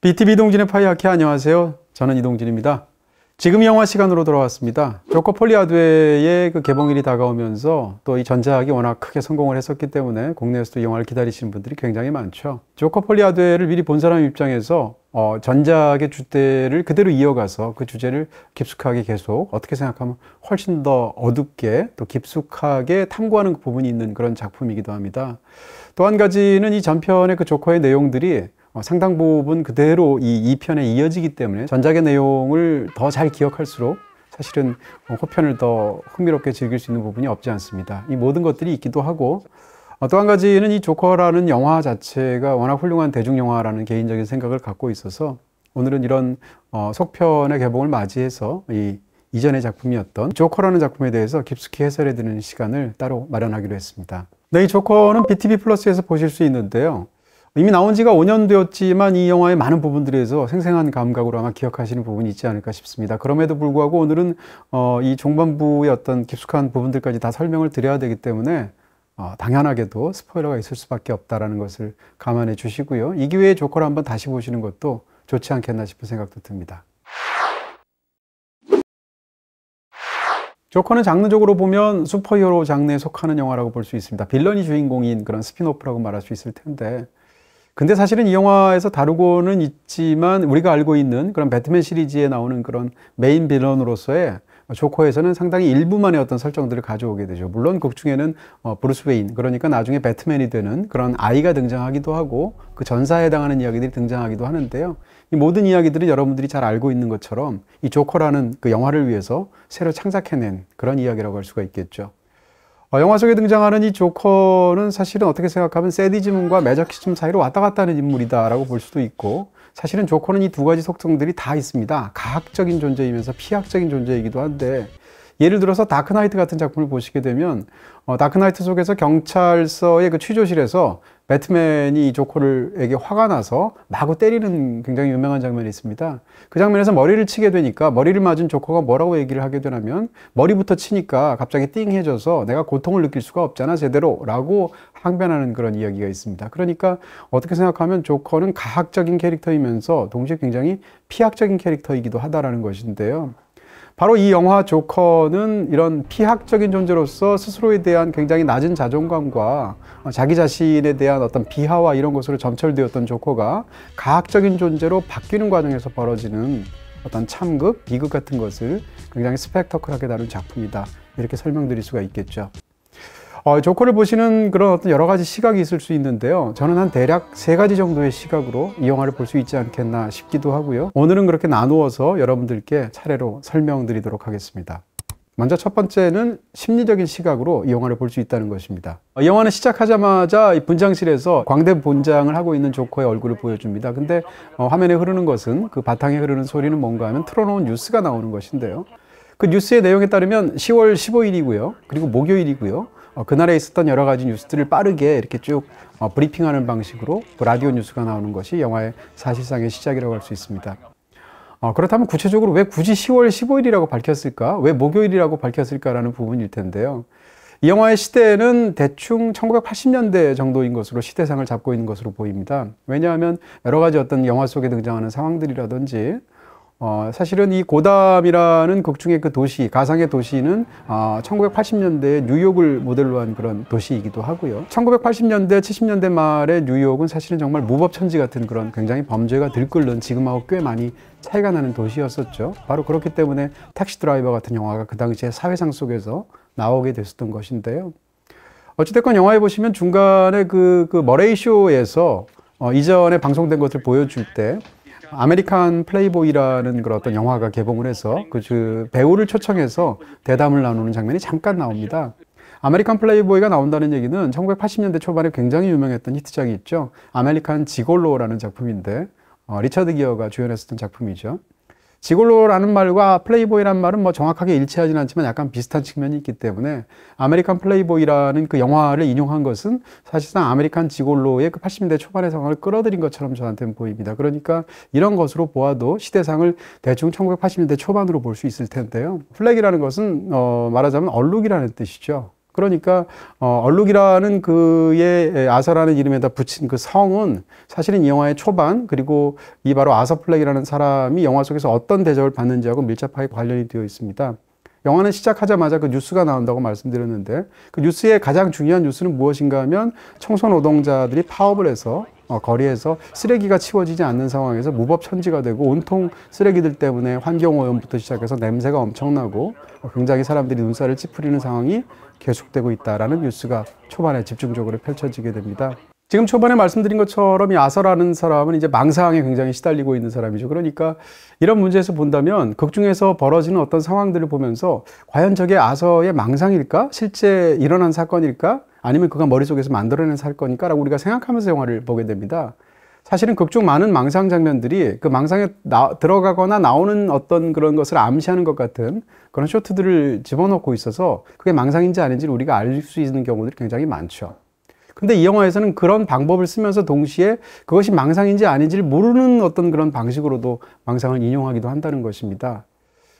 BTV 동진의 파이하키 안녕하세요. 저는 이동진입니다. 지금 영화 시간으로 돌아왔습니다. 조커폴리아드의 그 개봉일이 다가오면서 또 이 전작이 워낙 크게 성공을 했었기 때문에 국내에서도 영화를 기다리시는 분들이 굉장히 많죠. 조커폴리아드를 미리 본 사람 입장에서 어, 전작의 주제를 그대로 이어가서 그 주제를 깊숙하게 계속 어떻게 생각하면 훨씬 더 어둡게 또 깊숙하게 탐구하는 부분이 있는 그런 작품이기도 합니다. 또 한 가지는 이 전편의 그 조커의 내용들이 어, 상당 부분 그대로 이 2편에 이어지기 때문에 전작의 내용을 더 잘 기억할수록 사실은 호편을 어, 그 더 흥미롭게 즐길 수 있는 부분이 없지 않습니다. 이 모든 것들이 있기도 하고 어, 또한 가지는 이 조커라는 영화 자체가 워낙 훌륭한 대중영화라는 개인적인 생각을 갖고 있어서 오늘은 이런 속편의 개봉을 맞이해서 이 이전의 작품이었던 조커라는 작품에 대해서 깊숙이 해설해드리는 시간을 따로 마련하기로 했습니다. 네, 이 조커는 BTV 플러스에서 보실 수 있는데요. 이미 나온 지가 5년 되었지만 이 영화의 많은 부분들에서 생생한 감각으로 아마 기억하시는 부분이 있지 않을까 싶습니다. 그럼에도 불구하고 오늘은 어, 이 종반부의 어떤 깊숙한 부분들까지 다 설명을 드려야 되기 때문에 어, 당연하게도 스포일러가 있을 수밖에 없다라는 것을 감안해 주시고요. 이 기회에 조커를 한번 다시 보시는 것도 좋지 않겠나 싶은 생각도 듭니다. 조커는 장르적으로 보면 슈퍼히어로 장르에 속하는 영화라고 볼 수 있습니다. 빌런이 주인공인 그런 스피노프라고 말할 수 있을 텐데 근데 사실은 이 영화에서 다루고는 있지만 우리가 알고 있는 그런 배트맨 시리즈에 나오는 그런 메인 빌런으로서의 조커에서는 상당히 일부만의 어떤 설정들을 가져오게 되죠. 물론 극 그 중에는 어, 브루스 웨인, 그러니까 나중에 배트맨이 되는 그런 아이가 등장하기도 하고 그 전사에 해당하는 이야기들이 등장하기도 하는데요. 이 모든 이야기들은 여러분들이 잘 알고 있는 것처럼 이 조커라는 그 영화를 위해서 새로 창작해낸 그런 이야기라고 할 수가 있겠죠. 어, 영화 속에 등장하는 이 조커는 사실은 어떻게 생각하면 세디즘과 매자키즘 사이로 왔다 갔다 하는 인물이다라고 볼 수도 있고 사실은 조커는 이 두 가지 속성들이 다 있습니다. 가학적인 존재이면서 피학적인 존재이기도 한데 예를 들어서 다크나이트 같은 작품을 보시게 되면 어, 다크나이트 속에서 경찰서의 그 취조실에서 배트맨이 이 조커를에게 화가 나서 마구 때리는 굉장히 유명한 장면이 있습니다. 그 장면에서 머리를 치게 되니까 머리를 맞은 조커가 뭐라고 얘기를 하게 되냐면 머리부터 치니까 갑자기 띵해져서 내가 고통을 느낄 수가 없잖아 제대로라고 항변하는 그런 이야기가 있습니다. 그러니까 어떻게 생각하면 조커는 가학적인 캐릭터이면서 동시에 굉장히 피학적인 캐릭터이기도 하다라는 것인데요. 바로 이 영화 조커는 이런 피학적인 존재로서 스스로에 대한 굉장히 낮은 자존감과 어, 자기 자신에 대한 어떤 비하와 이런 것으로 점철되었던 조커가 가학적인 존재로 바뀌는 과정에서 벌어지는 어떤 참극, 비극 같은 것을 굉장히 스펙터클하게 다룬 작품이다. 이렇게 설명드릴 수가 있겠죠. 어, 조커를 보시는 그런 어떤 여러 가지 시각이 있을 수 있는데요. 저는 한 대략 세 가지 정도의 시각으로 이 영화를 볼 수 있지 않겠나 싶기도 하고요. 오늘은 그렇게 나누어서 여러분들께 차례로 설명드리도록 하겠습니다. 먼저 첫 번째는 심리적인 시각으로 이 영화를 볼 수 있다는 것입니다. 어, 이 영화는 시작하자마자 분장실에서 광대 분장을 하고 있는 조커의 얼굴을 보여줍니다. 근데 어, 화면에 흐르는 것은 그 바탕에 흐르는 소리는 뭔가 하면 틀어놓은 뉴스가 나오는 것인데요. 그 뉴스의 내용에 따르면 10월 15일이고요. 그리고 목요일이고요. 어, 그날에 있었던 여러 가지 뉴스들을 빠르게 이렇게 쭉 어, 브리핑하는 방식으로 그 라디오 뉴스가 나오는 것이 영화의 사실상의 시작이라고 할 수 있습니다. 어, 그렇다면 구체적으로 왜 굳이 10월 15일이라고 밝혔을까? 왜 목요일이라고 밝혔을까라는 부분일 텐데요. 이 영화의 시대는 대충 1980년대 정도인 것으로 시대상을 잡고 있는 것으로 보입니다. 왜냐하면 여러 가지 어떤 영화 속에 등장하는 상황들이라든지 어, 사실은 이 고담이라는 극중의 그 도시, 가상의 도시는 아, 1980년대 뉴욕을 모델로 한 그런 도시이기도 하고요. 1980년대, 70년대 말에 뉴욕은 사실은 정말 무법천지 같은 그런 굉장히 범죄가 들끓는 지금하고 꽤 많이 차이가 나는 도시였었죠. 바로 그렇기 때문에 택시 드라이버 같은 영화가 그 당시에 사회상 속에서 나오게 됐었던 것인데요. 어찌됐건 영화에 보시면 중간에 그, 그 머레이 쇼에서 어, 이전에 방송된 것을 보여줄 때 아메리칸 플레이보이라는 그런 어떤 영화가 개봉을 해서 그, 그 배우를 초청해서 대담을 나누는 장면이 잠깐 나옵니다. 아메리칸 플레이보이가 나온다는 얘기는 1980년대 초반에 굉장히 유명했던 히트작이 있죠. 아메리칸 지골로라는 작품인데 어, 리처드 기어가 주연했었던 작품이죠. 지골로라는 말과 플레이보이라는 말은 뭐 정확하게 일치하지는 않지만 약간 비슷한 측면이 있기 때문에 아메리칸 플레이보이라는 그 영화를 인용한 것은 사실상 아메리칸 지골로의 그 80년대 초반의 상황을 끌어들인 것처럼 저한테는 보입니다. 그러니까 이런 것으로 보아도 시대상을 대충 1980년대 초반으로 볼 수 있을 텐데요. 플렉이라는 것은 어 말하자면 얼룩이라는 뜻이죠. 그러니까 어, 얼룩이라는 그의 아사라는 이름에다 붙인 그 성은 사실은 이 영화의 초반 그리고 이 바로 아서 플렉이라는 사람이 영화 속에서 어떤 대접을 받는지하고 밀접하게 관련이 되어 있습니다. 영화는 시작하자마자 그 뉴스가 나온다고 말씀드렸는데 그 뉴스의 가장 중요한 뉴스는 무엇인가 하면 청소노동자들이 파업을 해서 어, 거리에서 쓰레기가 치워지지 않는 상황에서 무법 천지가 되고 온통 쓰레기들 때문에 환경오염부터 시작해서 냄새가 엄청나고 어, 굉장히 사람들이 눈살을 찌푸리는 상황이 계속되고 있다라는 뉴스가 초반에 집중적으로 펼쳐지게 됩니다. 지금 초반에 말씀드린 것처럼 이 아서라는 사람은 이제 망상에 굉장히 시달리고 있는 사람이죠. 그러니까 이런 문제에서 본다면 극중에서 벌어지는 어떤 상황들을 보면서 과연 저게 아서의 망상일까? 실제 일어난 사건일까? 아니면 그가 머릿속에서 만들어내서 할 거니까라고 우리가 생각하면서 영화를 보게 됩니다. 사실은 극중 많은 망상 장면들이 그 망상에 나, 들어가거나 나오는 어떤 그런 것을 암시하는 것 같은 그런 쇼트들을 집어넣고 있어서 그게 망상인지 아닌지 를 우리가 알 수 있는 경우들이 굉장히 많죠. 근데 이 영화에서는 그런 방법을 쓰면서 동시에 그것이 망상인지 아닌지를 모르는 어떤 그런 방식으로도 망상을 인용하기도 한다는 것입니다.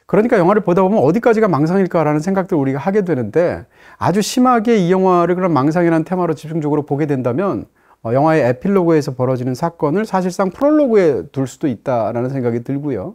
그러니까 영화를 보다 보면 어디까지가 망상일까라는 생각들 우리가 하게 되는데 아주 심하게 이 영화를 그런 망상이라는 테마로 집중적으로 보게 된다면 어, 영화의 에필로그에서 벌어지는 사건을 사실상 프롤로그에 둘 수도 있다라는 생각이 들고요.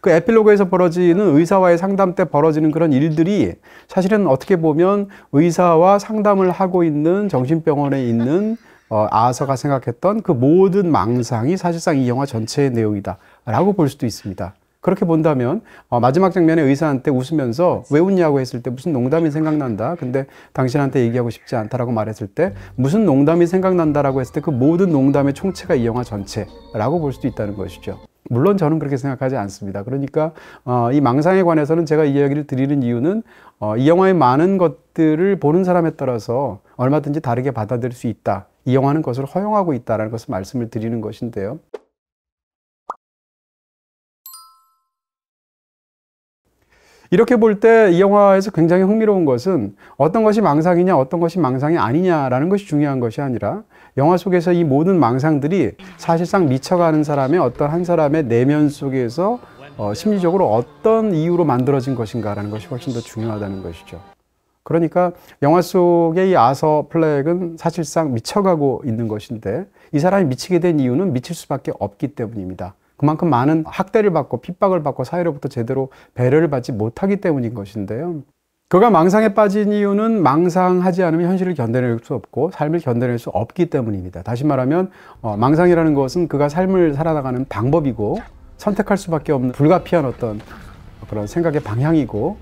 그 에필로그에서 벌어지는 의사와의 상담 때 벌어지는 그런 일들이 사실은 어떻게 보면 의사와 상담을 하고 있는 정신병원에 있는 어, 아서가 생각했던 그 모든 망상이 사실상 이 영화 전체의 내용이다라고 볼 수도 있습니다. 그렇게 본다면 어, 마지막 장면에 의사한테 웃으면서 왜 웃냐고 했을 때 무슨 농담이 생각난다. 근데 당신한테 얘기하고 싶지 않다라고 말했을 때 무슨 농담이 생각난다라고 했을 때 그 모든 농담의 총체가 이 영화 전체라고 볼 수도 있다는 것이죠. 물론 저는 그렇게 생각하지 않습니다. 그러니까 어, 이 망상에 관해서는 제가 이 이야기를 드리는 이유는 어, 이 영화의 많은 것들을 보는 사람에 따라서 얼마든지 다르게 받아들일 수 있다. 이 영화는 그것을 허용하고 있다라는 것을 말씀을 드리는 것인데요. 이렇게 볼 때 이 영화에서 굉장히 흥미로운 것은 어떤 것이 망상이냐 어떤 것이 망상이 아니냐라는 것이 중요한 것이 아니라 영화 속에서 이 모든 망상들이 사실상 미쳐가는 사람의 어떤 한 사람의 내면 속에서 어, 심리적으로 어떤 이유로 만들어진 것인가라는 것이 훨씬 더 중요하다는 것이죠. 그러니까 영화 속의 이 아서 플렉은 사실상 미쳐가고 있는 것인데 이 사람이 미치게 된 이유는 미칠 수밖에 없기 때문입니다. 그만큼 많은 학대를 받고 핍박을 받고 사회로부터 제대로 배려를 받지 못하기 때문인 것인데요. 그가 망상에 빠진 이유는 망상하지 않으면 현실을 견뎌낼 수 없고 삶을 견뎌낼 수 없기 때문입니다. 다시 말하면 어, 망상이라는 것은 그가 삶을 살아나가는 방법이고 선택할 수밖에 없는 불가피한 어떤 그런 생각의 방향이고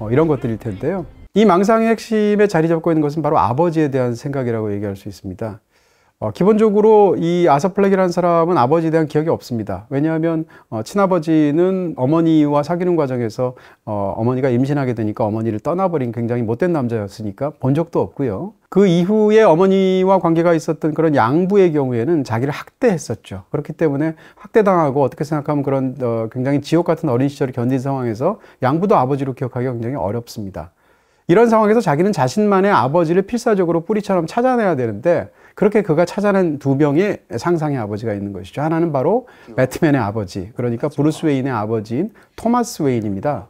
어, 이런 것들일 텐데요. 이 망상의 핵심에 자리 잡고 있는 것은 바로 아버지에 대한 생각이라고 얘기할 수 있습니다. 어, 기본적으로 이 아서플렉이라는 사람은 아버지에 대한 기억이 없습니다. 왜냐하면 어, 친아버지는 어머니와 사귀는 과정에서 어, 어머니가 임신하게 되니까 어머니를 떠나버린 굉장히 못된 남자였으니까 본 적도 없고요. 그 이후에 어머니와 관계가 있었던 그런 양부의 경우에는 자기를 학대했었죠. 그렇기 때문에 학대당하고 어떻게 생각하면 그런 어, 굉장히 지옥 같은 어린 시절을 견딘 상황에서 양부도 아버지로 기억하기가 굉장히 어렵습니다. 이런 상황에서 자기는 자신만의 아버지를 필사적으로 뿌리처럼 찾아내야 되는데 그렇게 그가 찾아낸 두 명의 상상의 아버지가 있는 것이죠. 하나는 바로 배트맨의 아버지, 그러니까 브루스 웨인의 아버지인 토마스 웨인입니다.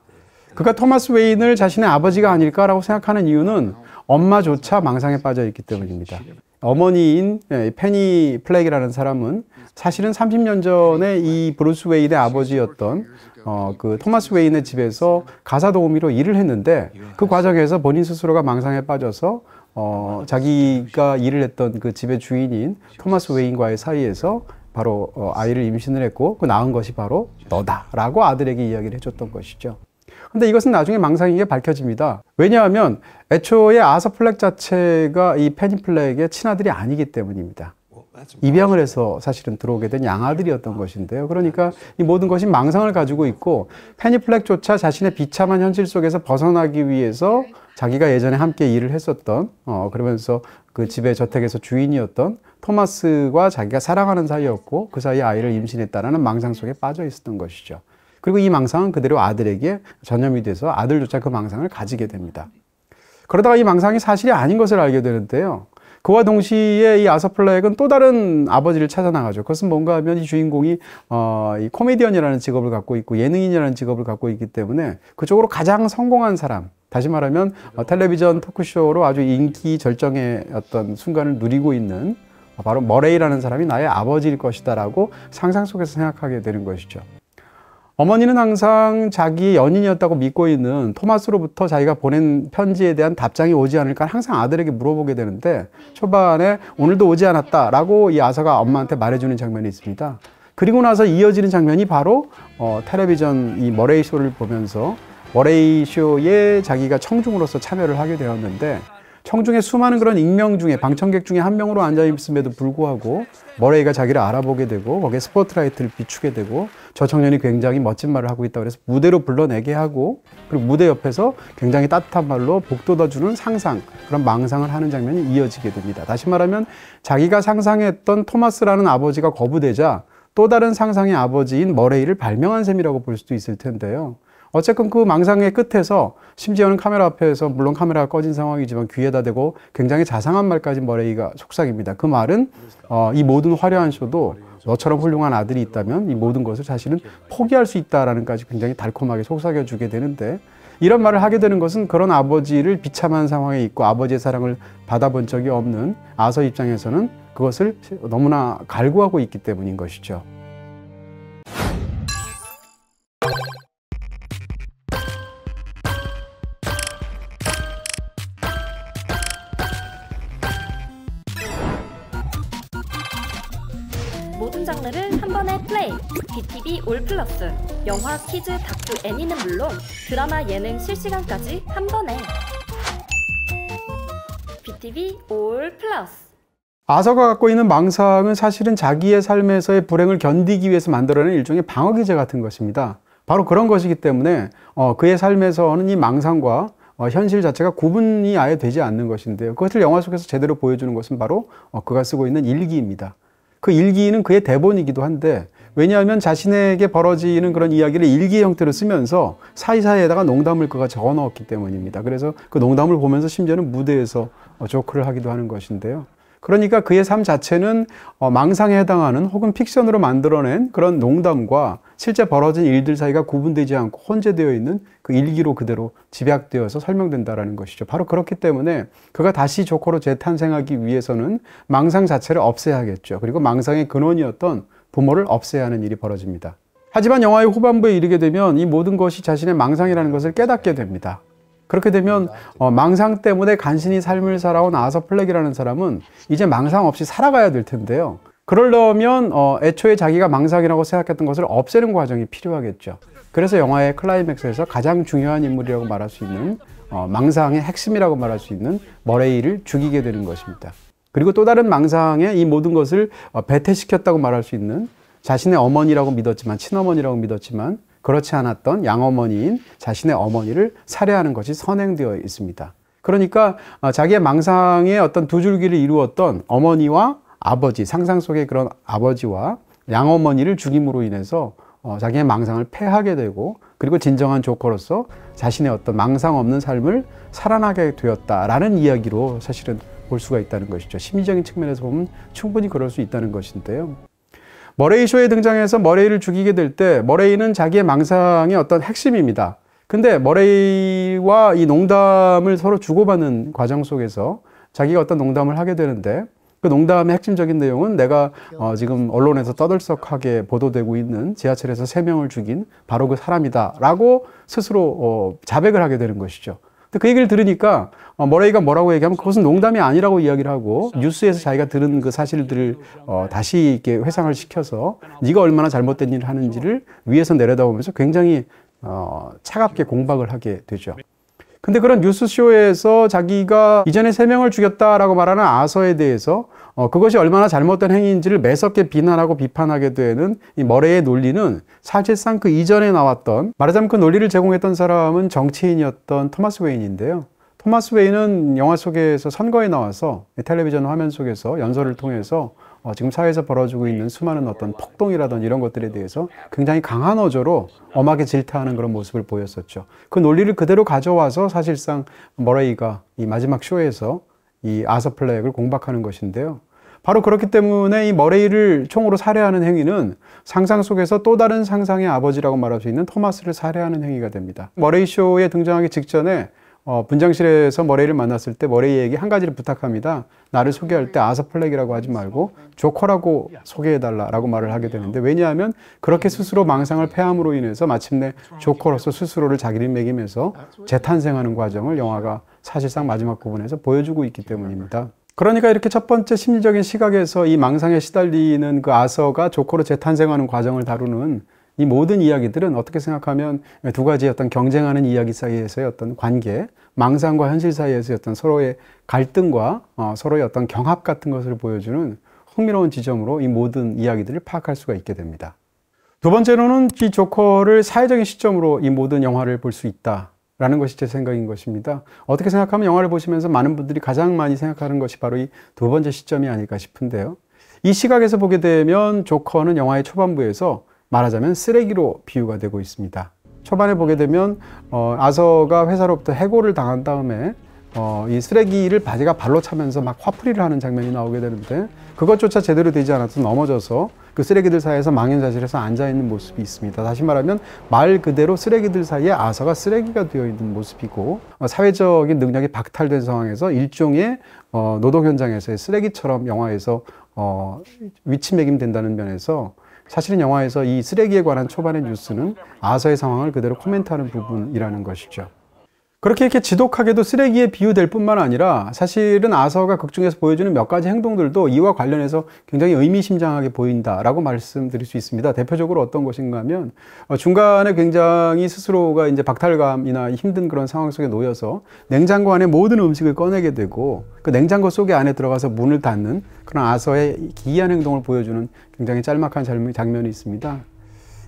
그가 토마스 웨인을 자신의 아버지가 아닐까라고 생각하는 이유는 엄마조차 망상에 빠져 있기 때문입니다. 어머니인 예, 페니 플렉이라는 사람은 사실은 30년 전에 이 브루스 웨인의 아버지였던 어, 그 토마스 웨인의 집에서 가사 도우미로 일을 했는데 그 과정에서 본인 스스로가 망상에 빠져서 어, 자기가 일을 했던 그 집의 주인인 토마스 웨인과의 사이에서 바로 어, 아이를 임신을 했고 그 낳은 것이 바로 너다라고 아들에게 이야기를 해줬던 것이죠. 근데 이것은 나중에 망상이게 밝혀집니다. 왜냐하면 애초에 아서플렉 자체가 이 페니플렉의 친아들이 아니기 때문입니다. 입양을 해서 사실은 들어오게 된 양아들이었던 것인데요. 그러니까 이 모든 것이 망상을 가지고 있고 페니플렉조차 자신의 비참한 현실 속에서 벗어나기 위해서 자기가 예전에 함께 일을 했었던 어 그러면서 그 집의 저택에서 주인이었던 토마스와 자기가 사랑하는 사이였고 그 사이 아이를 임신했다라는 망상 속에 빠져 있었던 것이죠. 그리고 이 망상은 그대로 아들에게 전염이 돼서 아들조차 그 망상을 가지게 됩니다. 그러다가 이 망상이 사실이 아닌 것을 알게 되는데요. 그와 동시에 이아서플라엑은또 다른 아버지를 찾아 나가죠. 그것은 뭔가 하면 이 주인공이 어, 이 코미디언이라는 직업을 갖고 있고 예능인이라는 직업을 갖고 있기 때문에 그쪽으로 가장 성공한 사람, 다시 말하면 어, 텔레비전 토크쇼로 아주 인기 절정의 어떤 순간을 누리고 있는 바로 머레이라는 사람이 나의 아버지일 것이다라고 상상 속에서 생각하게 되는 것이죠. 어머니는 항상 자기 연인이었다고 믿고 있는 토마스로부터 자기가 보낸 편지에 대한 답장이 오지 않을까 항상 아들에게 물어보게 되는데 초반에 오늘도 오지 않았다라고 이 아서가 엄마한테 말해주는 장면이 있습니다. 그리고 나서 이어지는 장면이 바로 어, 텔레비전 이 머레이 쇼를 보면서 워레이쇼에 자기가 청중으로서 참여를 하게 되었는데 청중의 수많은 그런 익명 중에 방청객 중에 한 명으로 앉아 있음에도 불구하고 머레이가 자기를 알아보게 되고 거기에 스포트라이트를 비추게 되고 저 청년이 굉장히 멋진 말을 하고 있다 그래서 무대로 불러내게 하고 그리고 무대 옆에서 굉장히 따뜻한 말로 복돋아주는 상상 그런 망상을 하는 장면이 이어지게 됩니다. 다시 말하면 자기가 상상했던 토마스라는 아버지가 거부되자 또 다른 상상의 아버지인 머레이를 발명한 셈이라고 볼 수도 있을 텐데요. 어쨌든그 망상의 끝에서 심지어는 카메라 앞에서 물론 카메라가 꺼진 상황이지만 귀에다 대고 굉장히 자상한 말까지 머레이가 속삭입니다. 그 말은 어, 이 모든 화려한 쇼도 너처럼 훌륭한 아들이 있다면 이 모든 것을 자신은 포기할 수 있다라는까지 굉장히 달콤하게 속삭여 주게 되는데 이런 말을 하게 되는 것은 그런 아버지를 비참한 상황에 있고 아버지의 사랑을 받아본 적이 없는 아서 입장에서는 그것을 너무나 갈구하고 있기 때문인 것이죠. 모든 장르를 한 번에 플레이. BTV 올플러스. 영화, 퀴즈, 다큐, 애니는 물론 드라마, 예능 실시간까지 한 번에. BTV 올플러스. 아서가 갖고 있는 망상은 사실은 자기의 삶에서의 불행을 견디기 위해서 만들어낸 일종의 방어기제 같은 것입니다. 바로 그런 것이기 때문에 어, 그의 삶에서는 이 망상과 어, 현실 자체가 구분이 아예 되지 않는 것인데요. 그것을 영화 속에서 제대로 보여주는 것은 바로 어, 그가 쓰고 있는 일기입니다. 그 일기는 그의 대본이기도 한데 왜냐하면 자신에게 벌어지는 그런 이야기를 일기 형태로 쓰면서 사이사이에다가 농담을 그가 적어 넣었기 때문입니다. 그래서 그 농담을 보면서 심지어는 무대에서 어, 조크를 하기도 하는 것인데요. 그러니까 그의 삶 자체는 어, 망상에 해당하는 혹은 픽션으로 만들어낸 그런 농담과 실제 벌어진 일들 사이가 구분되지 않고 혼재되어 있는 그 일기로 그대로 집약되어서 설명된다라는 것이죠. 바로 그렇기 때문에 그가 다시 조커로 재탄생하기 위해서는 망상 자체를 없애야겠죠. 그리고 망상의 근원이었던 부모를 없애야 하는 일이 벌어집니다. 하지만 영화의 후반부에 이르게 되면 이 모든 것이 자신의 망상이라는 것을 깨닫게 됩니다. 그렇게 되면 음, 아, 어, 망상 때문에 간신히 삶을 살아온 아서 플렉이라는 사람은 이제 망상 없이 살아가야 될 텐데요. 그러려면 어, 애초에 자기가 망상이라고 생각했던 것을 없애는 과정이 필요하겠죠. 그래서 영화의 클라이맥스에서 가장 중요한 인물이라고 말할 수 있는 어, 망상의 핵심이라고 말할 수 있는 머레이를 죽이게 되는 것입니다. 그리고 또 다른 망상에 이 모든 것을 어, 배태시켰다고 말할 수 있는 자신의 어머니라고 믿었지만 친어머니라고 믿었지만 그렇지 않았던 양어머니인 자신의 어머니를 살해하는 것이 선행되어 있습니다. 그러니까 어, 자기의 망상의 어떤 두 줄기를 이루었던 어머니와 아버지, 상상 속의 그런 아버지와 양어머니를 죽임으로 인해서 어, 자기의 망상을 패하게 되고 그리고 진정한 조커로서 자신의 어떤 망상 없는 삶을 살아나게 되었다라는 이야기로 사실은 볼 수가 있다는 것이죠. 심리적인 측면에서 보면 충분히 그럴 수 있다는 것인데요. 머레이 쇼에 등장해서 머레이를 죽이게 될 때 머레이는 자기의 망상의 어떤 핵심입니다. 근데 머레이와 이 농담을 서로 주고받는 과정 속에서 자기가 어떤 농담을 하게 되는데 그 농담의 핵심적인 내용은 내가 어 지금 언론에서 떠들썩하게 보도되고 있는 지하철에서 세 명을 죽인 바로 그 사람이다라고 스스로 어 자백을 하게 되는 것이죠. 그 얘기를 들으니까 어, 머레이가 뭐라고 얘기하면 그것은 농담이 아니라고 이야기를 하고 뉴스에서 자기가 들은 그 사실들을 어, 다시 이렇게 회상을 시켜서 네가 얼마나 잘못된 일을 하는지를 위에서 내려다보면서 굉장히 어, 차갑게 공박을 하게 되죠. 근데 그런 뉴스쇼에서 자기가 이전에 세 명을 죽였다라고 말하는 아서에 대해서 어, 그것이 얼마나 잘못된 행위인지를 매섭게 비난하고 비판하게 되는 이 머레의 논리는 사실상 그 이전에 나왔던 말하자면 그 논리를 제공했던 사람은 정치인이었던 토마스 웨인인데요. 토마스 웨인은 영화 속에서 선거에 나와서 텔레비전 화면 속에서 연설을 통해서 어, 지금 사회에서 벌어지고 있는 수많은 어떤 폭동이라든지 이런 것들에 대해서 굉장히 강한 어조로 엄하게 질타하는 그런 모습을 보였었죠. 그 논리를 그대로 가져와서 사실상 머레이가 이 마지막 쇼에서 이 아서플렉을 공박하는 것인데요. 바로 그렇기 때문에 이 머레이를 총으로 살해하는 행위는 상상 속에서 또 다른 상상의 아버지라고 말할 수 있는 토마스를 살해하는 행위가 됩니다. 머레이 쇼에 등장하기 직전에 어, 분장실에서 머레이를 만났을 때 머레이에게 한 가지를 부탁합니다. 나를 소개할 때 아서플렉이라고 하지 말고 조커라고 소개해달라라고 말을 하게 되는데 왜냐하면 그렇게 스스로 망상을 폐함으로 인해서 마침내 조커로서 스스로를 자기를 매김해서 재탄생하는 과정을 영화가 사실상 마지막 부분에서 보여주고 있기 때문입니다. 그러니까 이렇게 첫 번째 심리적인 시각에서 이 망상에 시달리는 그 아서가 조커로 재탄생하는 과정을 다루는 이 모든 이야기들은 어떻게 생각하면 두 가지의 어떤 경쟁하는 이야기 사이에서의 어떤 관계, 망상과 현실 사이에서의 어떤 서로의 갈등과 어, 서로의 어떤 경합 같은 것을 보여주는 흥미로운 지점으로 이 모든 이야기들을 파악할 수가 있게 됩니다. 두 번째로는 이 조커를 사회적인 시점으로 이 모든 영화를 볼 수 있다. 라는 것이 제 생각인 것입니다. 어떻게 생각하면 영화를 보시면서 많은 분들이 가장 많이 생각하는 것이 바로 이 두 번째 시점이 아닐까 싶은데요. 이 시각에서 보게 되면 조커는 영화의 초반부에서 말하자면 쓰레기로 비유가 되고 있습니다. 초반에 보게 되면 어, 아서가 회사로부터 해고를 당한 다음에 어, 이 쓰레기를 바지가 발로 차면서 막 화풀이를 하는 장면이 나오게 되는데 그것조차 제대로 되지 않아서 넘어져서 그 쓰레기들 사이에서 망연자실해서 앉아 있는 모습이 있습니다. 다시 말하면 말 그대로 쓰레기들 사이에 아서가 쓰레기가 되어 있는 모습이고 어, 사회적인 능력이 박탈된 상황에서 일종의 어, 노동 현장에서의 쓰레기처럼 영화에서 어, 위치매김된다는 면에서 사실은 영화에서 이 쓰레기에 관한 초반의 뉴스는 아서의 상황을 그대로 코멘트하는 부분이라는 것이죠. 그렇게 이렇게 지독하게도 쓰레기에 비유될 뿐만 아니라 사실은 아서가 극중에서 보여주는 몇 가지 행동들도 이와 관련해서 굉장히 의미심장하게 보인다라고 말씀드릴 수 있습니다. 대표적으로 어떤 것인가 하면 어, 중간에 굉장히 스스로가 이제 박탈감이나 힘든 그런 상황 속에 놓여서 냉장고 안에 모든 음식을 꺼내게 되고 그 냉장고 속에 안에 들어가서 문을 닫는 그런 아서의 기이한 행동을 보여주는 굉장히 짤막한 장면이 있습니다.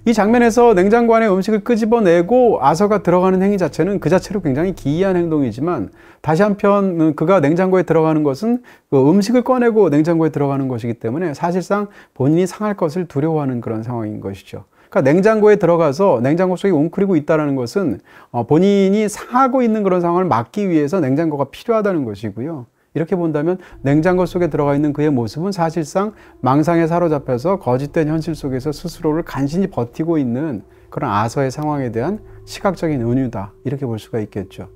이 장면에서 냉장고 안에 음식을 끄집어내고 아서가 들어가는 행위 자체는 그 자체로 굉장히 기이한 행동이지만 다시 한편 음, 그가 냉장고에 들어가는 것은 그 음식을 꺼내고 냉장고에 들어가는 것이기 때문에 사실상 본인이 상할 것을 두려워하는 그런 상황인 것이죠. 그러니까 냉장고에 들어가서 냉장고 속에 웅크리고 있다는 것은 어, 본인이 상하고 있는 그런 상황을 막기 위해서 냉장고가 필요하다는 것이고요. 이렇게 본다면 냉장고 속에 들어가 있는 그의 모습은 사실상 망상에 사로잡혀서 거짓된 현실 속에서 스스로를 간신히 버티고 있는 그런 아서의 상황에 대한 시각적인 은유다. 이렇게 볼 수가 있겠죠.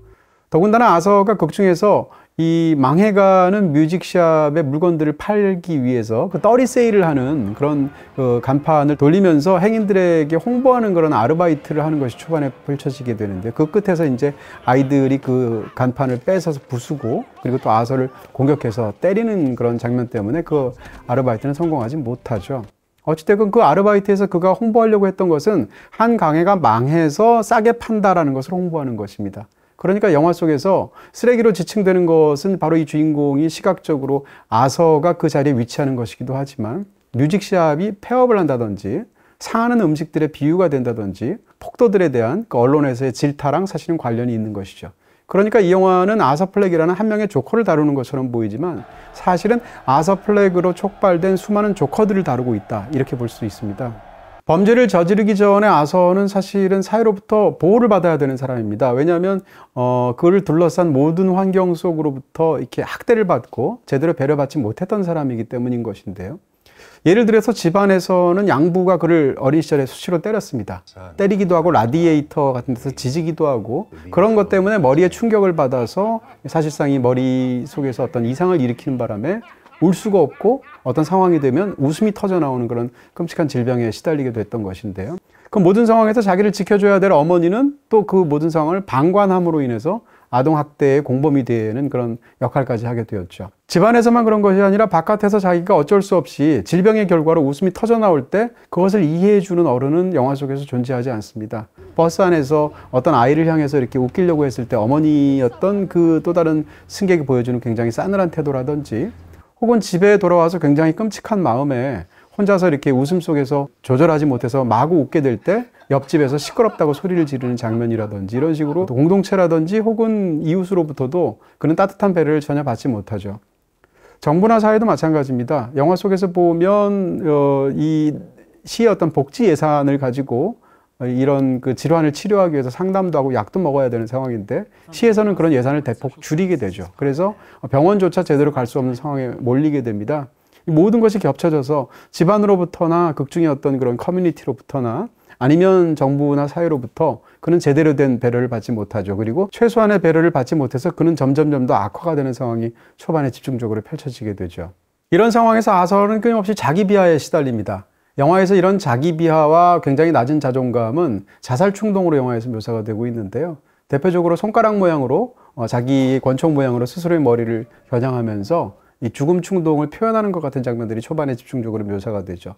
더군다나 아서가 극중에서 이 망해가는 뮤직샵의 물건들을 팔기 위해서 그 떠리 세일을 하는 그런 그 간판을 돌리면서 행인들에게 홍보하는 그런 아르바이트를 하는 것이 초반에 펼쳐지게 되는데 그 끝에서 이제 아이들이 그 간판을 뺏어서 부수고 그리고 또 아서를 공격해서 때리는 그런 장면 때문에 그 아르바이트는 성공하지 못하죠. 어찌됐건 그 아르바이트에서 그가 홍보하려고 했던 것은 한 강해가 망해서 싸게 판다라는 것을 홍보하는 것입니다. 그러니까 영화 속에서 쓰레기로 지칭되는 것은 바로 이 주인공이 시각적으로 아서가 그 자리에 위치하는 것이기도 하지만 뮤직샵이 폐업을 한다든지 상하는 음식들의 비유가 된다든지 폭도들에 대한 그 언론에서의 질타랑 사실은 관련이 있는 것이죠. 그러니까 이 영화는 아서플렉이라는 한 명의 조커를 다루는 것처럼 보이지만 사실은 아서플렉으로 촉발된 수많은 조커들을 다루고 있다 이렇게 볼 수 있습니다. 범죄를 저지르기 전에 아서는 사실은 사회로부터 보호를 받아야 되는 사람입니다. 왜냐하면 어, 그를 둘러싼 모든 환경 속으로부터 이렇게 학대를 받고 제대로 배려받지 못했던 사람이기 때문인 것인데요. 예를 들어서 집안에서는 양부가 그를 어린 시절에 수시로 때렸습니다. 때리기도 하고 라디에이터 같은 데서 지지기도 하고 그런 것 때문에 머리에 충격을 받아서 사실상 이 머리 속에서 어떤 이상을 일으키는 바람에 울 수가 없고 어떤 상황이 되면 웃음이 터져 나오는 그런 끔찍한 질병에 시달리게 됐던 것인데요. 그 모든 상황에서 자기를 지켜줘야 될 어머니는 또 그 모든 상황을 방관함으로 인해서 아동학대의 공범이 되는 그런 역할까지 하게 되었죠. 집안에서만 그런 것이 아니라 바깥에서 자기가 어쩔 수 없이 질병의 결과로 웃음이 터져나올 때 그것을 이해해주는 어른은 영화 속에서 존재하지 않습니다. 버스 안에서 어떤 아이를 향해서 이렇게 웃기려고 했을 때 어머니였던 그 또 다른 승객이 보여주는 굉장히 싸늘한 태도라든지 혹은 집에 돌아와서 굉장히 끔찍한 마음에 혼자서 이렇게 웃음 속에서 조절하지 못해서 마구 웃게 될 때 옆집에서 시끄럽다고 소리를 지르는 장면이라든지 이런 식으로 공동체라든지 혹은 이웃으로부터도 그런 따뜻한 배를 전혀 받지 못하죠. 정부나 사회도 마찬가지입니다. 영화 속에서 보면 어, 이 시의 어떤 복지 예산을 가지고 이런 그 질환을 치료하기 위해서 상담도 하고 약도 먹어야 되는 상황인데 시에서는 그런 예산을 대폭 줄이게 되죠. 그래서 병원조차 제대로 갈 수 없는 상황에 몰리게 됩니다. 모든 것이 겹쳐져서 집안으로부터나 극중의 어떤 그런 커뮤니티로부터나 아니면 정부나 사회로부터 그는 제대로 된 배려를 받지 못하죠. 그리고 최소한의 배려를 받지 못해서 그는 점점점 더 악화가 되는 상황이 초반에 집중적으로 펼쳐지게 되죠. 이런 상황에서 아서는 끊임없이 자기 비하에 시달립니다. 영화에서 이런 자기 비하와 굉장히 낮은 자존감은 자살 충동으로 영화에서 묘사가 되고 있는데요. 대표적으로 손가락 모양으로 어, 자기 권총 모양으로 스스로의 머리를 겨냥하면서 이 죽음 충동을 표현하는 것 같은 장면들이 초반에 집중적으로 묘사가 되죠.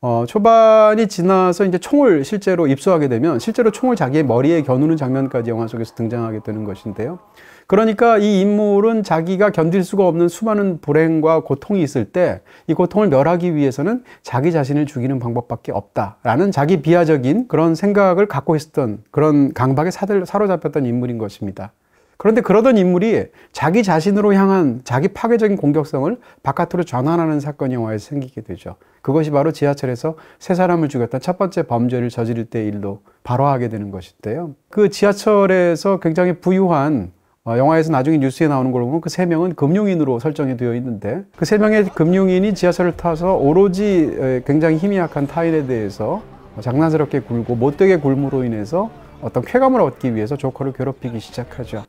어, 초반이 지나서 이제 총을 실제로 입수하게 되면 실제로 총을 자기의 머리에 겨누는 장면까지 영화 속에서 등장하게 되는 것인데요. 그러니까 이 인물은 자기가 견딜 수가 없는 수많은 불행과 고통이 있을 때 이 고통을 멸하기 위해서는 자기 자신을 죽이는 방법밖에 없다라는 자기 비하적인 그런 생각을 갖고 있었던 그런 강박에 사들, 사로잡혔던 인물인 것입니다. 그런데 그러던 인물이 자기 자신으로 향한 자기 파괴적인 공격성을 바깥으로 전환하는 사건 영화에 생기게 되죠. 그것이 바로 지하철에서 세 사람을 죽였던 첫 번째 범죄를 저지를 때 일로 발화하게 되는 것인데요. 그 지하철에서 굉장히 부유한 어, 영화에서 나중에 뉴스에 나오는 걸 보면 그 세 명은 금융인으로 설정이 되어 있는데 그 세 명의 금융인이 지하철을 타서 오로지 굉장히 힘이 약한 타인에 대해서 장난스럽게 굴고 못되게 굴므로 인해서 어떤 쾌감을 얻기 위해서 조커를 괴롭히기 시작하죠.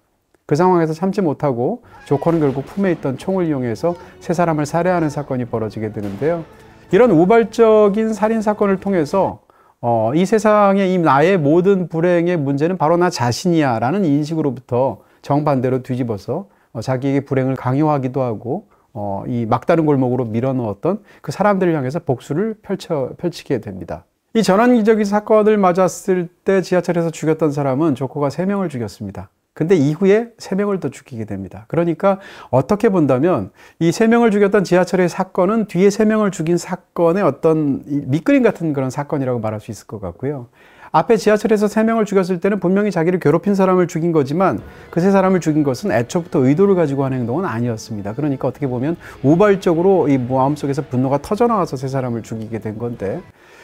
그 상황에서 참지 못하고 조커는 결국 품에 있던 총을 이용해서 세 사람을 살해하는 사건이 벌어지게 되는데요. 이런 우발적인 살인 사건을 통해서 어, 이세상에이 나의 모든 불행의 문제는 바로 나 자신이야라는 인식으로부터 정반대로 뒤집어서 어, 자기에게 불행을 강요하기도 하고 어, 이 막다른 골목으로 밀어넣었던 그 사람들을 향해서 복수를 펼쳐 펼치게 됩니다. 이 전환기적인 사건을 맞았을 때 지하철에서 죽였던 사람은 조커가 세명을 죽였습니다. 근데 이후에 세 명을 더 죽이게 됩니다. 그러니까 어떻게 본다면 이 세 명을 죽였던 지하철의 사건은 뒤에 세 명을 죽인 사건의 어떤 밑그림 같은 그런 사건이라고 말할 수 있을 것 같고요. 앞에 지하철에서 세 명을 죽였을 때는 분명히 자기를 괴롭힌 사람을 죽인 거지만 그 세 사람을 죽인 것은 애초부터 의도를 가지고 한 행동은 아니었습니다. 그러니까 어떻게 보면 우발적으로 이 마음속에서 분노가 터져나와서 세 사람을 죽이게 된 건데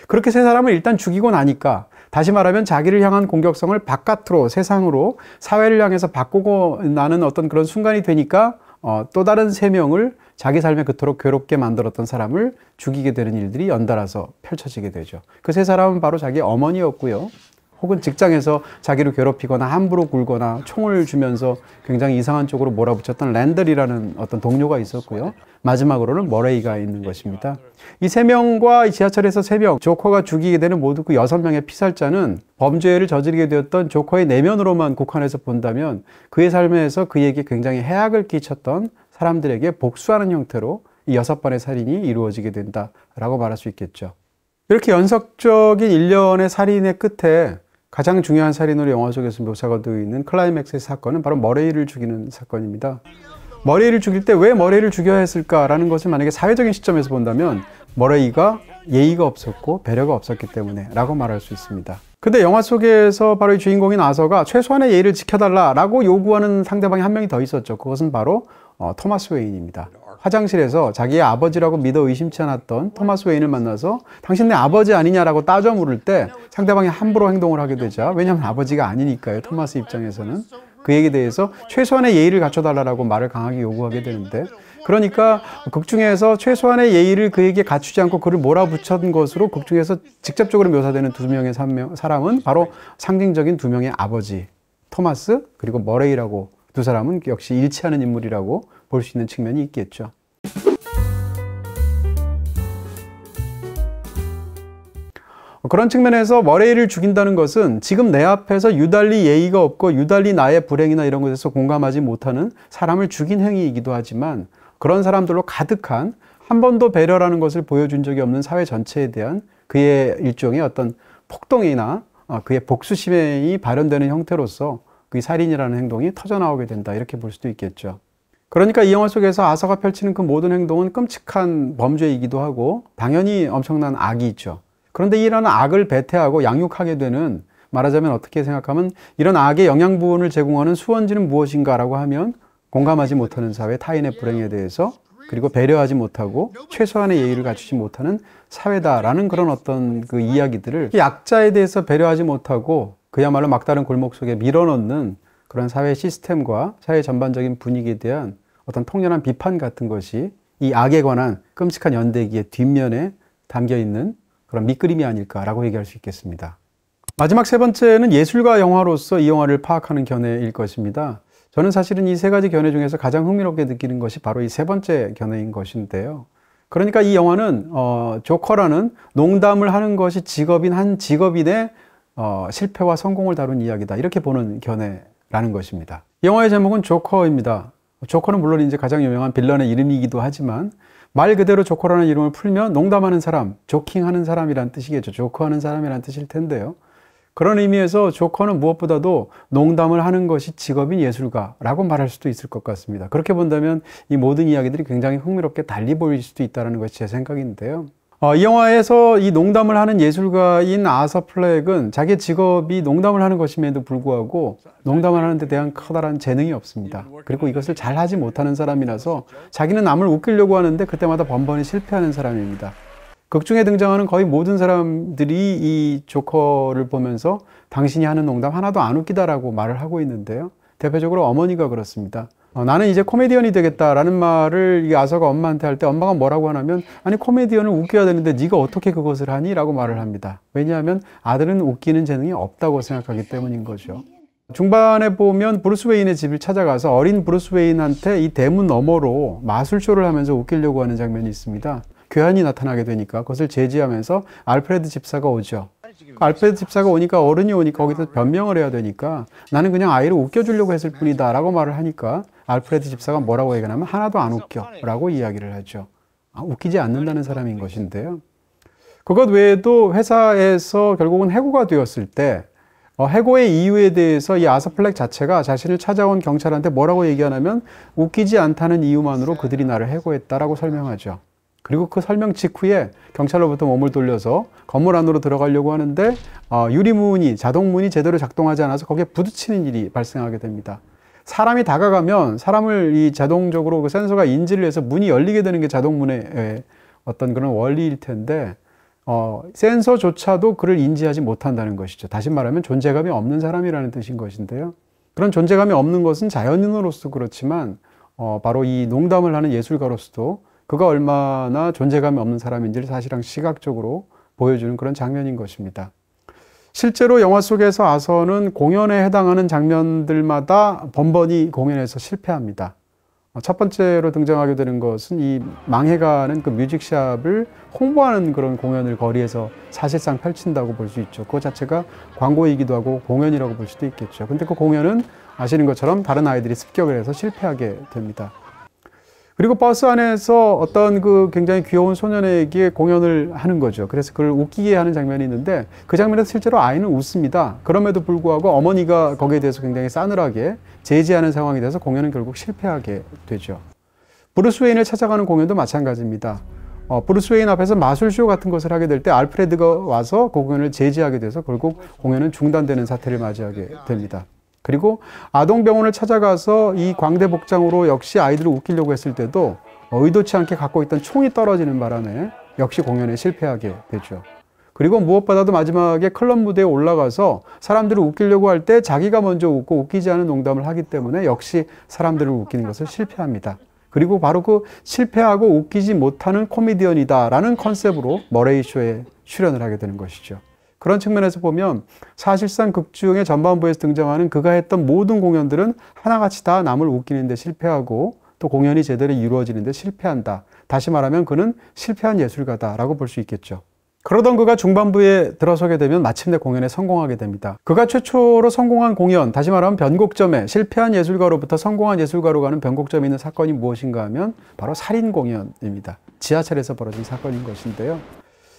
그렇게 세 사람을 일단 죽이고 나니까 다시 말하면 자기를 향한 공격성을 바깥으로 세상으로 사회를 향해서 바꾸고 나는 어떤 그런 순간이 되니까 어, 또 다른 세 명을 자기 삶에 그토록 괴롭게 만들었던 사람을 죽이게 되는 일들이 연달아서 펼쳐지게 되죠. 그 세 사람은 바로 자기 어머니였고요. 혹은 직장에서 자기를 괴롭히거나 함부로 굴거나 총을 주면서 굉장히 이상한 쪽으로 몰아붙였던 랜들이라는 어떤 동료가 있었고요. 마지막으로는 머레이가 있는 것입니다. 이 세 명과 지하철에서 세 명, 조커가 죽이게 되는 모두 그 여섯 명의 피살자는 범죄를 저지르게 되었던 조커의 내면으로만 국한해서 본다면 그의 삶에서 그에게 굉장히 해악을 끼쳤던 사람들에게 복수하는 형태로 이 여섯 번의 살인이 이루어지게 된다라고 말할 수 있겠죠. 이렇게 연속적인 일련의 살인의 끝에 가장 중요한 살인으로 영화 속에서 묘사가 되어 있는 클라이맥스의 사건은 바로 머레이를 죽이는 사건입니다. 머레이를 죽일 때 왜 머레이를 죽여야 했을까라는 것을 만약에 사회적인 시점에서 본다면 머레이가 예의가 없었고 배려가 없었기 때문에 라고 말할 수 있습니다. 근데 영화 속에서 바로 이 주인공인 아서가 최소한의 예의를 지켜달라라고 요구하는 상대방이 한 명이 더 있었죠. 그것은 바로 어, 토마스 웨인입니다. 화장실에서 자기의 아버지라고 믿어 의심치 않았던 토마스 웨인을 만나서 당신 내 아버지 아니냐라고 따져 물을 때 상대방이 함부로 행동을 하게 되자 왜냐하면 아버지가 아니니까요. 토마스 입장에서는 그에게 대해서 최소한의 예의를 갖춰달라고 말을 강하게 요구하게 되는데 그러니까 극중에서 최소한의 예의를 그에게 갖추지 않고 그를 몰아붙였던 것으로 극중에서 직접적으로 묘사되는 두 명의 3명, 사람은 바로 상징적인 두 명의 아버지 토마스 그리고 머레이라고 두 사람은 역시 일치하는 인물이라고 볼수 있는 측면이 있겠죠. 그런 측면에서 월요이를 죽인다는 것은 지금 내 앞에서 유달리 예의가 없고 유달리 나의 불행이나 이런 것에서 공감하지 못하는 사람을 죽인 행위이기도 하지만 그런 사람들로 가득한 한 번도 배려라는 것을 보여준 적이 없는 사회 전체에 대한 그의 일종의 어떤 폭동이나 어, 그의 복수심이 발현되는 형태로서 그 살인이라는 행동이 터져나오게 된다 이렇게 볼 수도 있겠죠. 그러니까 이 영화 속에서 아서가 펼치는 그 모든 행동은 끔찍한 범죄이기도 하고 당연히 엄청난 악이 있죠. 그런데 이런 악을 배태하고 양육하게 되는 말하자면 어떻게 생각하면 이런 악의 영양 부분을 제공하는 수원지는 무엇인가라고 하면 공감하지 못하는 사회 타인의 불행에 대해서 그리고 배려하지 못하고 최소한의 예의를 갖추지 못하는 사회다라는 그런 어떤 그 이야기들을 약자에 대해서 배려하지 못하고 그야말로 막다른 골목 속에 밀어넣는 그런 사회 시스템과 사회 전반적인 분위기에 대한 어떤 통렬한 비판 같은 것이 이 악에 관한 끔찍한 연대기의 뒷면에 담겨 있는 그런 밑그림이 아닐까라고 얘기할 수 있겠습니다. 마지막 세 번째는 예술가 영화로서 이 영화를 파악하는 견해일 것입니다. 저는 사실은 이 세 가지 견해 중에서 가장 흥미롭게 느끼는 것이 바로 이 세 번째 견해인 것인데요. 그러니까 이 영화는 어, 조커라는 농담을 하는 것이 직업인 한 직업인의 어, 실패와 성공을 다룬 이야기다 이렇게 보는 견해 라는 것입니다. 영화의 제목은 조커입니다. 조커는 물론 이제 가장 유명한 빌런의 이름이기도 하지만 말 그대로 조커라는 이름을 풀면 농담하는 사람, 조킹하는 사람이란 뜻이겠죠. 조커하는 사람이란 뜻일 텐데요. 그런 의미에서 조커는 무엇보다도 농담을 하는 것이 직업인 예술가라고 말할 수도 있을 것 같습니다. 그렇게 본다면 이 모든 이야기들이 굉장히 흥미롭게 달리 보일 수도 있다는 것이 제 생각인데요. 어, 이 영화에서 이 농담을 하는 예술가인 아서 플렉은 자기 직업이 농담을 하는 것임에도 불구하고 농담을 하는 데 대한 커다란 재능이 없습니다. 그리고 이것을 잘 하지 못하는 사람이라서 자기는 남을 웃기려고 하는데 그때마다 번번이 실패하는 사람입니다. 극중에 등장하는 거의 모든 사람들이 이 조커를 보면서 당신이 하는 농담 하나도 안 웃기다라고 말을 하고 있는데요. 대표적으로 어머니가 그렇습니다. 어, 나는 이제 코미디언이 되겠다라는 말을 이 아서가 엄마한테 할 때 엄마가 뭐라고 하냐면 아니 코미디언을 웃겨야 되는데 네가 어떻게 그것을 하니라고 말을 합니다. 왜냐하면 아들은 웃기는 재능이 없다고 생각하기 때문인 거죠. 중반에 보면 브루스 웨인의 집을 찾아가서 어린 브루스 웨인한테 이 대문 너머로 마술쇼를 하면서 웃기려고 하는 장면이 있습니다. 괴한이 나타나게 되니까 그것을 제지하면서 알프레드 집사가 오죠. 알프레드 집사가 오니까 어른이 오니까 거기서 변명을 해야 되니까 나는 그냥 아이를 웃겨주려고 했을 뿐이다 라고 말을 하니까 알프레드 집사가 뭐라고 얘기하냐면 하나도 안 웃겨라고 이야기를 하죠. 아, 웃기지 않는다는 사람인 것인데요. 그것 외에도 회사에서 결국은 해고가 되었을 때 어, 해고의 이유에 대해서 이 아서플렉 자체가 자신을 찾아온 경찰한테 뭐라고 얘기하냐면 웃기지 않다는 이유만으로 그들이 나를 해고했다라고 설명하죠. 그리고 그 설명 직후에 경찰로부터 몸을 돌려서 건물 안으로 들어가려고 하는데 어, 유리문이 자동문이 제대로 작동하지 않아서 거기에 부딪히는 일이 발생하게 됩니다. 사람이 다가가면 사람을 이 자동적으로 그 센서가 인지를 해서 문이 열리게 되는 게 자동문의 예, 어떤 그런 원리일 텐데 어, 센서조차도 그를 인지하지 못한다는 것이죠. 다시 말하면 존재감이 없는 사람이라는 뜻인 것인데요. 그런 존재감이 없는 것은 자연인으로서 그렇지만 어, 바로 이 농담을 하는 예술가로서도 그가 얼마나 존재감이 없는 사람인지를 사실상 시각적으로 보여주는 그런 장면인 것입니다. 실제로 영화 속에서 아서는 공연에 해당하는 장면들마다 번번이 공연에서 실패합니다. 어, 첫 번째로 등장하게 되는 것은 이 망해가는 그 뮤직샵을 홍보하는 그런 공연을 거리에서 사실상 펼친다고 볼 수 있죠. 그 자체가 광고이기도 하고 공연이라고 볼 수도 있겠죠. 근데 그 공연은 아시는 것처럼 다른 아이들이 습격을 해서 실패하게 됩니다. 그리고 버스 안에서 어떤 그 굉장히 귀여운 소년에게 공연을 하는 거죠. 그래서 그걸 웃기게 하는 장면이 있는데 그 장면에서 실제로 아이는 웃습니다. 그럼에도 불구하고 어머니가 거기에 대해서 굉장히 싸늘하게 제지하는 상황이 돼서 공연은 결국 실패하게 되죠. 브루스 웨인을 찾아가는 공연도 마찬가지입니다. 어, 브루스 웨인 앞에서 마술쇼 같은 것을 하게 될 때 알프레드가 와서 그 공연을 제지하게 돼서 결국 공연은 중단되는 사태를 맞이하게 됩니다. 그리고 아동병원을 찾아가서 이 광대 복장으로 역시 아이들을 웃기려고 했을 때도 의도치 않게 갖고 있던 총이 떨어지는 바람에 역시 공연에 실패하게 되죠. 그리고 무엇보다도 마지막에 클럽 무대에 올라가서 사람들을 웃기려고 할 때 자기가 먼저 웃고 웃기지 않은 농담을 하기 때문에 역시 사람들을 웃기는 것을 실패합니다. 그리고 바로 그 실패하고 웃기지 못하는 코미디언이다라는 컨셉으로 머레이 쇼에 출연을 하게 되는 것이죠. 그런 측면에서 보면 사실상 극중의 전반부에서 등장하는 그가 했던 모든 공연들은 하나같이 다 남을 웃기는데 실패하고 또 공연이 제대로 이루어지는데 실패한다. 다시 말하면 그는 실패한 예술가다라고 볼 수 있겠죠. 그러던 그가 중반부에 들어서게 되면 마침내 공연에 성공하게 됩니다. 그가 최초로 성공한 공연, 다시 말하면 변곡점에 실패한 예술가로부터 성공한 예술가로 가는 변곡점이 있는 사건이 무엇인가 하면 바로 살인 공연입니다. 지하철에서 벌어진 사건인 것인데요.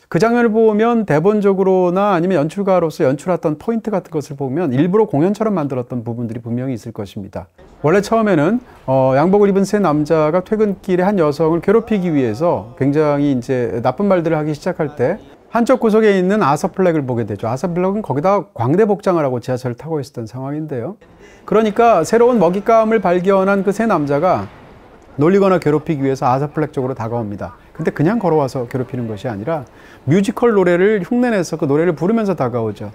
그 장면을 보면 대본적으로나 아니면 연출가로서 연출했던 포인트 같은 것을 보면 일부러 공연처럼 만들었던 부분들이 분명히 있을 것입니다. 원래 처음에는 어, 양복을 입은 세 남자가 퇴근길에 한 여성을 괴롭히기 위해서 굉장히 이제 나쁜 말들을 하기 시작할 때 한쪽 구석에 있는 아서 플렉을 보게 되죠. 아서 플렉은 거기다 광대 복장을 하고 지하철을 타고 있었던 상황인데요. 그러니까 새로운 먹잇감을 발견한 그 세 남자가 놀리거나 괴롭히기 위해서 아서 플렉 쪽으로 다가옵니다. 근데 그냥 걸어와서 괴롭히는 것이 아니라 뮤지컬 노래를 흉내내서 그 노래를 부르면서 다가오죠.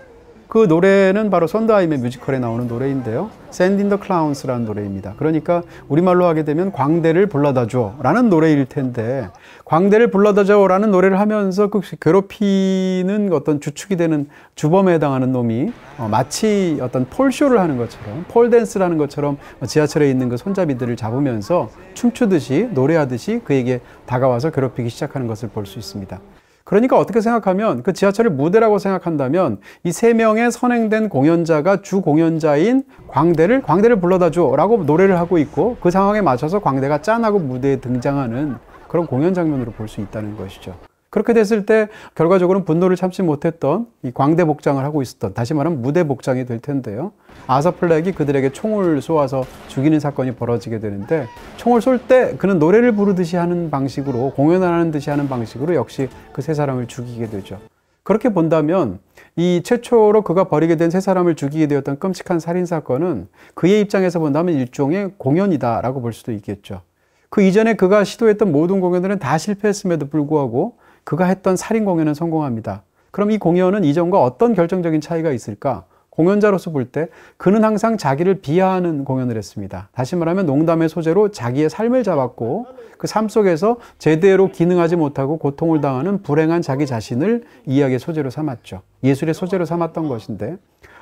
그 노래는 바로 선다임의 뮤지컬에 나오는 노래인데요. 샌 e 더클라운스라는 노래입니다. 그러니까 우리말로 하게 되면 광대를 불러다줘 라는 노래일 텐데 광대를 불러다줘 라는 노래를 하면서 그 괴롭히는 어떤 주축이 되는 주범에 해당하는 놈이 어, 마치 어떤 폴쇼를 하는 것처럼 폴댄스라는 것처럼 지하철에 있는 그 손잡이들을 잡으면서 춤추듯이 노래하듯이 그에게 다가와서 괴롭히기 시작하는 것을 볼 수 있습니다. 그러니까 어떻게 생각하면 그 지하철을 무대라고 생각한다면 이 세 명의 선행된 공연자가 주 공연자인 광대를 광대를 불러다 줘라고 노래를 하고 있고 그 상황에 맞춰서 광대가 짠하고 무대에 등장하는 그런 공연 장면으로 볼 수 있다는 것이죠. 그렇게 됐을 때 결과적으로는 분노를 참지 못했던 이 광대 복장을 하고 있었던 다시 말하면 무대 복장이 될 텐데요. 아사 플렉이 그들에게 총을 쏘아서 죽이는 사건이 벌어지게 되는데 총을 쏠 때 그는 노래를 부르듯이 하는 방식으로 공연하는 을 듯이 하는 방식으로 역시 그 세 사람을 죽이게 되죠. 그렇게 본다면 이 최초로 그가 벌이게 된 세 사람을 죽이게 되었던 끔찍한 살인 사건은 그의 입장에서 본다면 일종의 공연이다라고 볼 수도 있겠죠. 그 이전에 그가 시도했던 모든 공연들은 다 실패했음에도 불구하고 그가 했던 살인 공연은 성공합니다. 그럼 이 공연은 이전과 어떤 결정적인 차이가 있을까? 공연자로서 볼 때 그는 항상 자기를 비하하는 공연을 했습니다. 다시 말하면 농담의 소재로 자기의 삶을 잡았고 그 삶 속에서 제대로 기능하지 못하고 고통을 당하는 불행한 자기 자신을 이야기의 소재로 삼았죠. 예술의 소재로 삼았던 것인데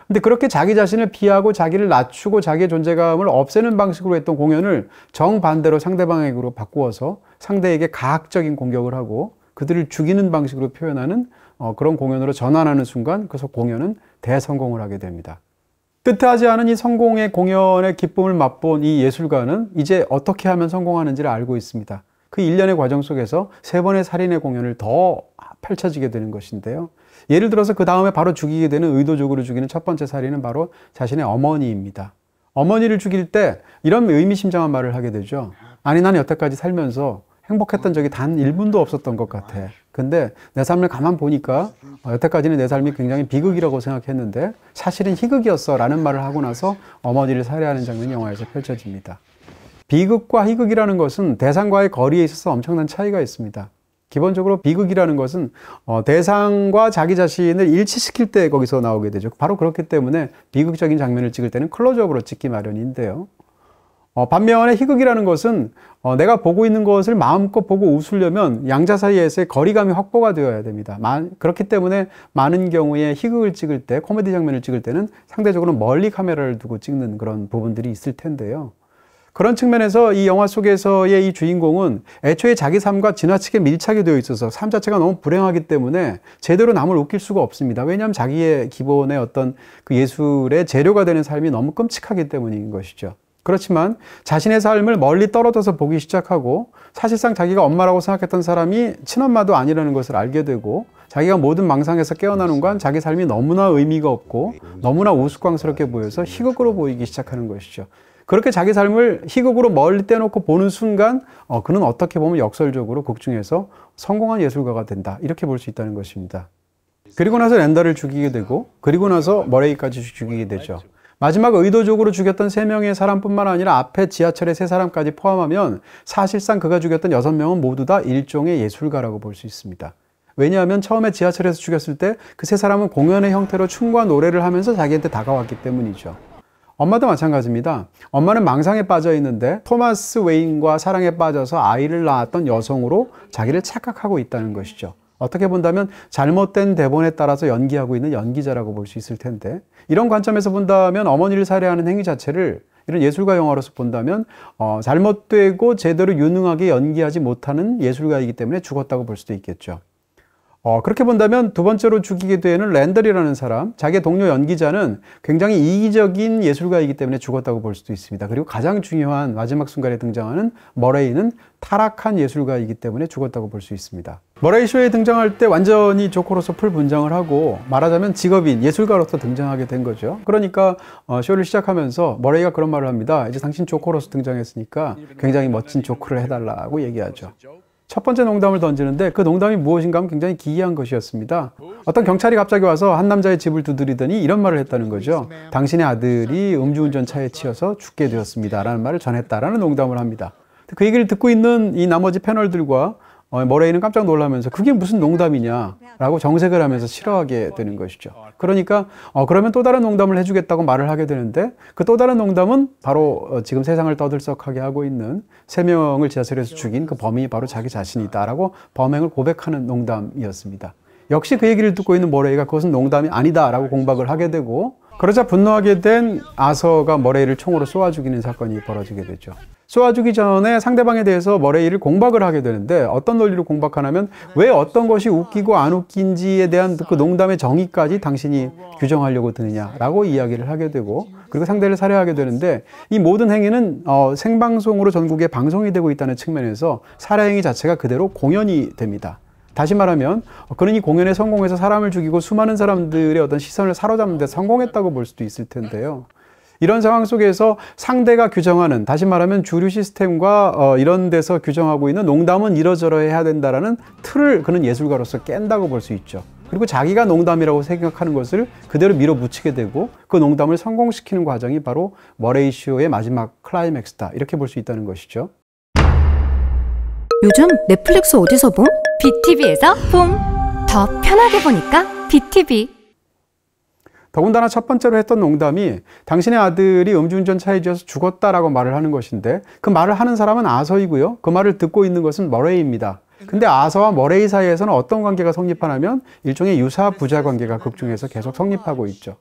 근데 그렇게 자기 자신을 비하고 자기를 낮추고 자기의 존재감을 없애는 방식으로 했던 공연을 정반대로 상대방에게로 바꾸어서 상대에게 가학적인 공격을 하고 그들을 죽이는 방식으로 표현하는 어, 그런 공연으로 전환하는 순간 그래서 공연은 대성공을 하게 됩니다. 뜻하지 않은 이 성공의 공연의 기쁨을 맛본 이 예술가는 이제 어떻게 하면 성공하는지를 알고 있습니다. 그 일련의 과정 속에서 세 번의 살인의 공연을 더 펼쳐지게 되는 것인데요. 예를 들어서 그 다음에 바로 죽이게 되는 의도적으로 죽이는 첫 번째 살인은 바로 자신의 어머니입니다. 어머니를 죽일 때 이런 의미심장한 말을 하게 되죠. 아니, 나는 여태까지 살면서 행복했던 적이 단 1분도 없었던 것 같아. 근데 내 삶을 가만 보니까 어, 여태까지는 내 삶이 굉장히 비극이라고 생각했는데 사실은 희극이었어 라는 말을 하고 나서 어머니를 살해하는 장면이 영화에서 펼쳐집니다. 비극과 희극이라는 것은 대상과의 거리에 있어서 엄청난 차이가 있습니다. 기본적으로 비극이라는 것은 어, 대상과 자기 자신을 일치시킬 때 거기서 나오게 되죠. 바로 그렇기 때문에 비극적인 장면을 찍을 때는 클로즈업으로 찍기 마련인데요. 어, 반면에 희극이라는 것은 어, 내가 보고 있는 것을 마음껏 보고 웃으려면 양자 사이에서의 거리감이 확보가 되어야 됩니다. 그렇기 때문에 많은 경우에 희극을 찍을 때, 코미디 장면을 찍을 때는 상대적으로 멀리 카메라를 두고 찍는 그런 부분들이 있을 텐데요. 그런 측면에서 이 영화 속에서의 이 주인공은 애초에 자기 삶과 지나치게 밀착이 되어 있어서 삶 자체가 너무 불행하기 때문에 제대로 남을 웃길 수가 없습니다. 왜냐하면 자기의 기본의 어떤 그 예술의 재료가 되는 삶이 너무 끔찍하기 때문인 것이죠. 그렇지만 자신의 삶을 멀리 떨어져서 보기 시작하고 사실상 자기가 엄마라고 생각했던 사람이 친엄마도 아니라는 것을 알게 되고 자기가 모든 망상에서 깨어나는 건 자기 삶이 너무나 의미가 없고 네, 그렇죠. 너무나 우스꽝스럽게 보여서 네. 희극으로 보이기 시작하는 것이죠. 그렇게 자기 삶을 희극으로 멀리 떼놓고 보는 순간 어, 그는 어떻게 보면 역설적으로 극중에서 성공한 예술가가 된다 이렇게 볼 수 있다는 것입니다. 그리고 나서 렌다를 죽이게 되고 그리고 나서 머레이까지 죽이게 되죠. 마지막 의도적으로 죽였던 3명의 사람뿐만 아니라 앞에 지하철의 3사람까지 포함하면 사실상 그가 죽였던 6명은 모두 다 일종의 예술가라고 볼 수 있습니다. 왜냐하면 처음에 지하철에서 죽였을 때 그 세 사람은 공연의 형태로 춤과 노래를 하면서 자기한테 다가왔기 때문이죠. 엄마도 마찬가지입니다. 엄마는 망상에 빠져 있는데 토마스 웨인과 사랑에 빠져서 아이를 낳았던 여성으로 자기를 착각하고 있다는 것이죠. 어떻게 본다면 잘못된 대본에 따라서 연기하고 있는 연기자라고 볼 수 있을 텐데 이런 관점에서 본다면 어머니를 살해하는 행위 자체를 이런 예술가 영화로서 본다면 어, 잘못되고 제대로 유능하게 연기하지 못하는 예술가이기 때문에 죽었다고 볼 수도 있겠죠. 어, 그렇게 본다면 두 번째로 죽이게 되는 랜덜이라는 사람, 자기 동료 연기자는 굉장히 이기적인 예술가이기 때문에 죽었다고 볼 수도 있습니다. 그리고 가장 중요한 마지막 순간에 등장하는 머레이는 타락한 예술가이기 때문에 죽었다고 볼 수 있습니다. 머레이쇼에 등장할 때 완전히 조커로서 풀 분장을 하고 말하자면 직업인 예술가로서 등장하게 된 거죠 그러니까 어, 쇼를 시작하면서 머레이가 그런 말을 합니다 이제 당신 조커로서 등장했으니까 굉장히 멋진 조커를 해달라고 얘기하죠 첫 번째 농담을 던지는데 그 농담이 무엇인가 하면 굉장히 기이한 것이었습니다. 어떤 경찰이 갑자기 와서 한 남자의 집을 두드리더니 이런 말을 했다는 거죠. 당신의 아들이 음주운전 차에 치여서 죽게 되었습니다. 라는 말을 전했다라는 농담을 합니다. 그 얘기를 듣고 있는 이 나머지 패널들과 어, 머레이는 깜짝 놀라면서 그게 무슨 농담이냐라고 정색을 하면서 싫어하게 되는 것이죠. 그러니까 어, 그러면 또 다른 농담을 해주겠다고 말을 하게 되는데 그 또 다른 농담은 바로 어, 지금 세상을 떠들썩하게 하고 있는 세 명을 제설해서 죽인 그 범인이 바로 자기 자신이다라고 범행을 고백하는 농담이었습니다. 역시 그 얘기를 듣고 있는 머레이가 그것은 농담이 아니다라고 공박을 하게 되고 그러자 분노하게 된 아서가 머레이를 총으로 쏘아 죽이는 사건이 벌어지게 되죠. 쏘아주기 전에 상대방에 대해서 머레이를 공박을 하게 되는데 어떤 논리로 공박하냐면 네, 왜 그렇죠. 어떤 것이 웃기고 안 웃긴지에 대한 그 농담의 정의까지 당신이 규정하려고 드느냐라고 네. 이야기를 하게 되고 그렇죠. 그렇죠. 그리고 상대를 살해하게 되는데 이 모든 행위는 어, 생방송으로 전국에 방송이 되고 있다는 측면에서 살해 행위 자체가 그대로 공연이 됩니다. 다시 말하면 그러니 공연에 성공해서 사람을 죽이고 수많은 사람들의 어떤 시선을 사로잡는 데 아, 네. 성공했다고 볼 수도 있을 텐데요. 이런 상황 속에서 상대가 규정하는 다시 말하면 주류 시스템과 어, 이런 데서 규정하고 있는 농담은 이러저러해야 된다라는 틀을 그는 예술가로서 깬다고 볼 수 있죠. 그리고 자기가 농담이라고 생각하는 것을 그대로 밀어붙이게 되고 그 농담을 성공시키는 과정이 바로 머레이 쇼의 마지막 클라이맥스다 이렇게 볼 수 있다는 것이죠. 요즘 넷플릭스 어디서 봄? BTV에서 봄. 더 편하게 보니까 BTV. 더군다나 첫 번째로 했던 농담이 당신의 아들이 음주운전 차에지어서 죽었다라고 말을 하는 것인데 그 말을 하는 사람은 아서이고요. 그 말을 듣고 있는 것은 머레이입니다. 근데 아서와 머레이 사이에서는 어떤 관계가 성립하냐면 일종의 유사 부자 관계가 극중에서 계속 성립하고 있죠.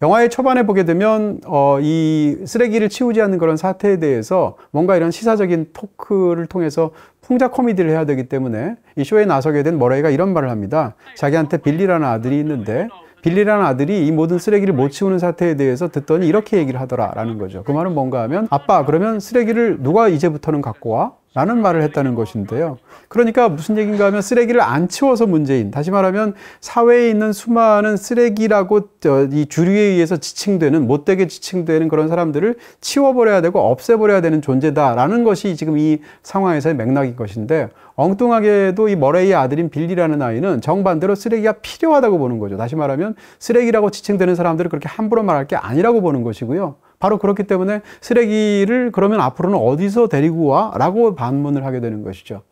영화의 초반에 보게 되면 어, 이 쓰레기를 치우지 않는 그런 사태에 대해서 뭔가 이런 시사적인 토크를 통해서 풍자 코미디를 해야 되기 때문에 이 쇼에 나서게 된 머레이가 이런 말을 합니다. 자기한테 빌리라는 아들이 있는데 빌리라는 아들이 이 모든 쓰레기를 못 치우는 사태에 대해서 듣더니 이렇게 얘기를 하더라라는 거죠. 그 말은 뭔가 하면 아빠 그러면 쓰레기를 누가 이제부터는 갖고 와? 라는 말을 했다는 것인데요. 그러니까 무슨 얘기인가 하면 쓰레기를 안 치워서 문제인, 다시 말하면 사회에 있는 수많은 쓰레기라고 이 주류에 의해서 지칭되는, 못되게 지칭되는 그런 사람들을 치워버려야 되고 없애버려야 되는 존재다라는 것이 지금 이 상황에서의 맥락인 것인데 엉뚱하게도 이 머레이의 아들인 빌리라는 아이는 정반대로 쓰레기가 필요하다고 보는 거죠. 다시 말하면 쓰레기라고 지칭되는 사람들을 그렇게 함부로 말할 게 아니라고 보는 것이고요. 바로 그렇기 때문에 쓰레기를 그러면 앞으로는 어디서 데리고 와? 라고 반문을 하게 되는 것이죠.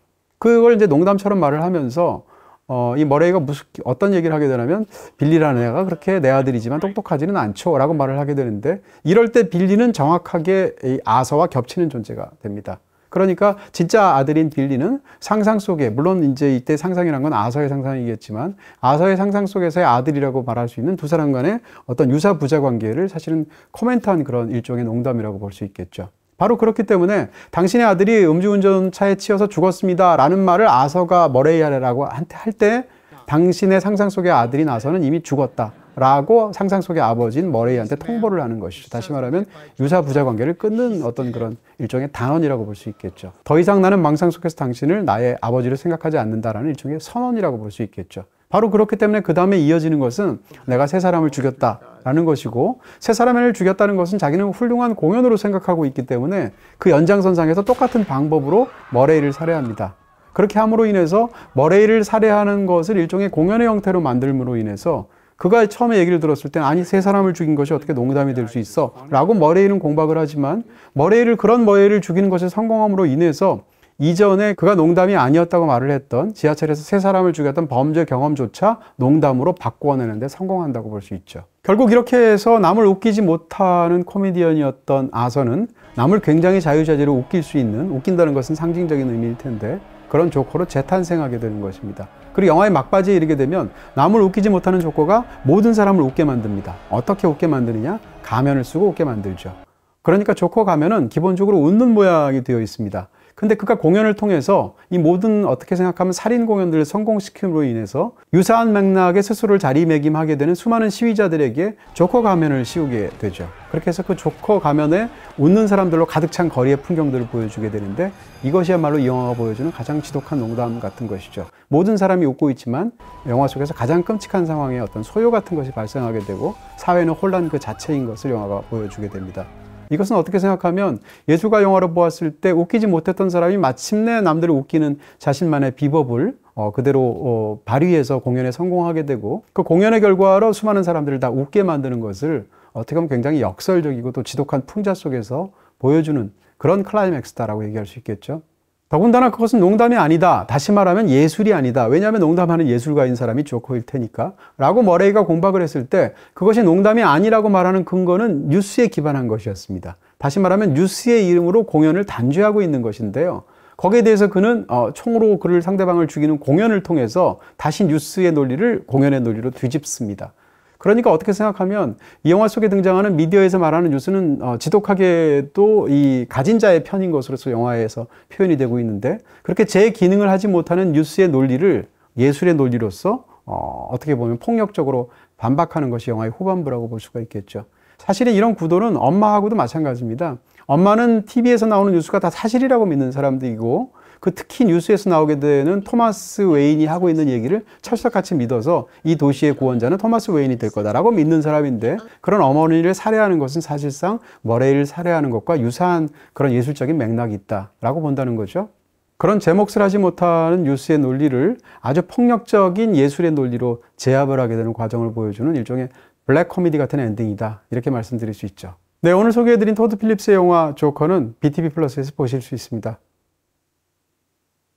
그걸 이제 농담처럼 말을 하면서 어, 이 머레이가 무슨 어떤 얘기를 하게 되냐면 빌리라는 애가 그렇게 내 아들이지만 똑똑하지는 않죠라고 말을 하게 되는데 이럴 때 빌리는 정확하게 이 아서와 겹치는 존재가 됩니다. 그러니까 진짜 아들인 빌리는 상상 속에 물론 이제 이때 상상이란 건 아서의 상상이겠지만 아서의 상상 속에서의 아들이라고 말할 수 있는 두 사람 간의 어떤 유사 부자 관계를 사실은 코멘트한 그런 일종의 농담이라고 볼 수 있겠죠. 바로 그렇기 때문에 당신의 아들이 음주운전 차에 치여서 죽었습니다. 라는 말을 아서가 머레이아라고 할 때 당신의 상상 속의 아들이 나서는 이미 죽었다. 라고 상상 속의 아버지인 머레이한테 통보를 하는 것이죠. 다시 말하면 유사 부자 관계를 끊는 어떤 그런 일종의 단언이라고 볼 수 있겠죠. 더 이상 나는 망상 속에서 당신을 나의 아버지를 생각하지 않는다라는 일종의 선언이라고 볼 수 있겠죠. 바로 그렇기 때문에 그 다음에 이어지는 것은 내가 세 사람을 죽였다라는 것이고 세 사람을 죽였다는 것은 자기는 훌륭한 공연으로 생각하고 있기 때문에 그 연장선상에서 똑같은 방법으로 머레이를 살해합니다. 그렇게 함으로 인해서 머레이를 살해하는 것을 일종의 공연의 형태로 만들므로 인해서 그가 처음에 얘기를 들었을 땐 아니 세 사람을 죽인 것이 어떻게 농담이 될 수 있어 라고 머레이는 공박을 하지만 머레이를 그런 머레이를 죽이는 것에 성공함으로 인해서 이전에 그가 농담이 아니었다고 말을 했던 지하철에서 세 사람을 죽였던 범죄 경험조차 농담으로 바꾸어내는데 성공한다고 볼 수 있죠. 결국 이렇게 해서 남을 웃기지 못하는 코미디언이었던 아서는 남을 굉장히 자유자재로 웃길 수 있는 웃긴다는 것은 상징적인 의미일 텐데 그런 조커로 재탄생하게 되는 것입니다. 그리고 영화의 막바지에 이르게 되면 남을 웃기지 못하는 조커가 모든 사람을 웃게 만듭니다. 어떻게 웃게 만드느냐? 가면을 쓰고 웃게 만들죠. 그러니까 조커 가면은 기본적으로 웃는 모양이 되어 있습니다. 근데 그가 공연을 통해서 이 모든 어떻게 생각하면 살인 공연들을 성공시킴으로 인해서 유사한 맥락의 스스로를 자리매김하게 되는 수많은 시위자들에게 조커 가면을 씌우게 되죠. 그렇게 해서 그 조커 가면에 웃는 사람들로 가득 찬 거리의 풍경들을 보여주게 되는데 이것이야말로 이 영화가 보여주는 가장 지독한 농담 같은 것이죠. 모든 사람이 웃고 있지만 영화 속에서 가장 끔찍한 상황의 어떤 소요 같은 것이 발생하게 되고 사회는 혼란 그 자체인 것을 영화가 보여주게 됩니다. 이것은 어떻게 생각하면 예술가 영화로 보았을 때 웃기지 못했던 사람이 마침내 남들을 웃기는 자신만의 비법을 어, 그대로 어, 발휘해서 공연에 성공하게 되고 그 공연의 결과로 수많은 사람들을 다 웃게 만드는 것을 어떻게 보면 굉장히 역설적이고 또 지독한 풍자 속에서 보여주는 그런 클라이맥스다라고 얘기할 수 있겠죠. 더군다나 그것은 농담이 아니다. 다시 말하면 예술이 아니다. 왜냐하면 농담하는 예술가인 사람이 조커일 테니까. 라고 머레이가 공박을 했을 때 그것이 농담이 아니라고 말하는 근거는 뉴스에 기반한 것이었습니다. 다시 말하면 뉴스의 이름으로 공연을 단죄하고 있는 것인데요. 거기에 대해서 그는 어, 총으로 그를 상대방을 죽이는 공연을 통해서 다시 뉴스의 논리를 공연의 논리로 뒤집습니다. 그러니까 어떻게 생각하면 이 영화 속에 등장하는 미디어에서 말하는 뉴스는 어, 지독하게도 이 가진 자의 편인 것으로서 영화에서 표현이 되고 있는데 그렇게 제 기능을 하지 못하는 뉴스의 논리를 예술의 논리로서 어, 어떻게 보면 폭력적으로 반박하는 것이 영화의 후반부라고 볼 수가 있겠죠. 사실은 이런 구도는 엄마하고도 마찬가지입니다. 엄마는 TV에서 나오는 뉴스가 다 사실이라고 믿는 사람들이고 그 특히 뉴스에서 나오게 되는 토마스 웨인이 하고 있는 얘기를 철석같이 믿어서 이 도시의 구원자는 토마스 웨인이 될 거다라고 믿는 사람인데 그런 어머니를 살해하는 것은 사실상 머레이를 살해하는 것과 유사한 그런 예술적인 맥락이 있다라고 본다는 거죠. 그런 제 몫을 하지 못하는 뉴스의 논리를 아주 폭력적인 예술의 논리로 제압을 하게 되는 과정을 보여주는 일종의 블랙 코미디 같은 엔딩이다. 이렇게 말씀드릴 수 있죠. 네, 오늘 소개해드린 토드 필립스의 영화 조커는 BTV 플러스에서 보실 수 있습니다.